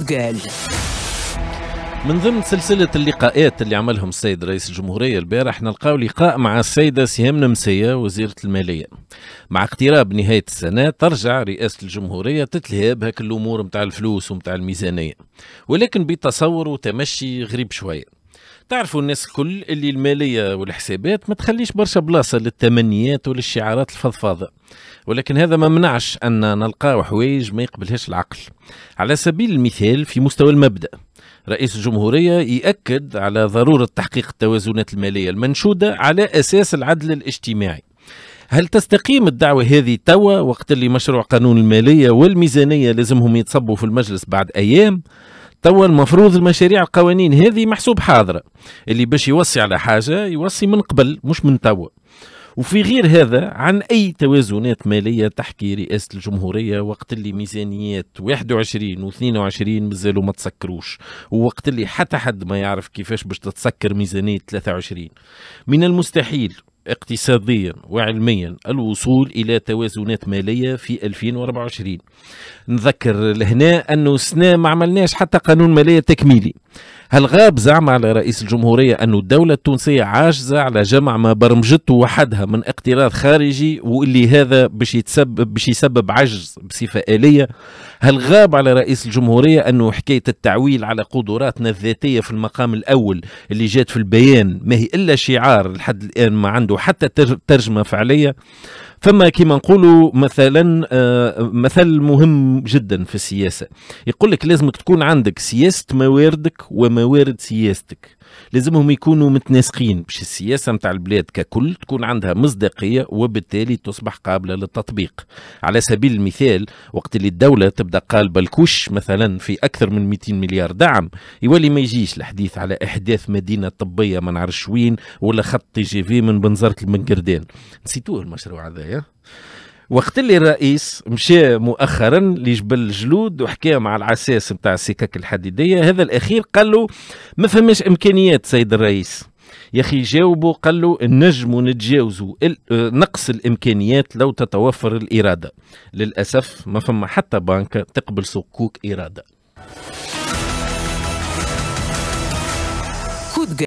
الحرب قال من ضمن سلسلة اللقاءات اللي عملهم السيد رئيس الجمهورية البارح نلقاو لقاء مع السيدة سهام نمسية وزيرة المالية مع اقتراب نهاية السنة ترجع رئاسة الجمهورية تتلهى بهك الأمور متاع الفلوس ومتاع الميزانية ولكن بتصور وتمشي غريب شوية تعرفوا الناس الكل اللي الماليه والحسابات ما تخليش برشا بلاصه للتمنيات وللشعارات الفضفاضه ولكن هذا ما منعش ان نلقاو حوايج ما يقبلهاش العقل على سبيل المثال في مستوى المبدا رئيس الجمهورية يأكد على ضرورة تحقيق التوازنات المالية المنشودة على أساس العدل الاجتماعي هل تستقيم الدعوة هذه توا وقت اللي مشروع قانون المالية والميزانية لازمهم يتصبوا في المجلس بعد أيام؟ توا المفروض المشاريع القوانين هذه محسوب حاضرة اللي باش يوصي على حاجة يوصي من قبل مش من توا وفي غير هذا عن أي توازنات مالية تحكي رئاسة الجمهورية وقت اللي ميزانيات 21 و 22 مازالوا ما تسكروش ووقت اللي حتى حد ما يعرف كيفاش باش تتسكر ميزانية 23 من المستحيل اقتصاديا وعلميا الوصول إلى توازنات مالية في 2024 نذكر لهنا أنه سنا ما عملناش حتى قانون مالية تكميلي هل غاب زعم على رئيس الجمهورية انه الدولة التونسية عاجزة على جمع ما برمجته وحدها من اقتراض خارجي واللي هذا باش يتسبب باش يسبب عجز بصفة آلية هل غاب على رئيس الجمهورية أنه حكاية التعويل على قدراتنا الذاتية في المقام الأول اللي جات في البيان ما هي إلا شعار لحد الآن ما عنده عنده حتى ترجمة فعلية فما كما نقول مثلا آه، مثل مهم جدا في السياسة يقول لك لازمك تكون عندك سياسة مواردك وموارد سياستك لازمهم يكونوا متناسقين باش السياسه نتاع البلاد ككل تكون عندها مصداقيه وبالتالي تصبح قابله للتطبيق على سبيل المثال وقت اللي الدوله تبدا قالبه الكوش مثلا في اكثر من 200 مليار دعم يولي ما يجيش الحديث على احداث مدينه طبيه ما نعرفش وين ولا خط تي جي في من بنزرت المنقردان نسيتوه المشروع هذايا وقت اللي الرئيس مشى مؤخرا لجبل الجلود وحكى مع العساس نتاع السكك الحديديه هذا الاخير قال له ما فماش امكانيات سيد الرئيس يا اخي جاوبوا قال له نجموا نتجاوزوا آه، نقص الامكانيات لو تتوفر الاراده للاسف ما فما حتى بنك تقبل صكوك اراده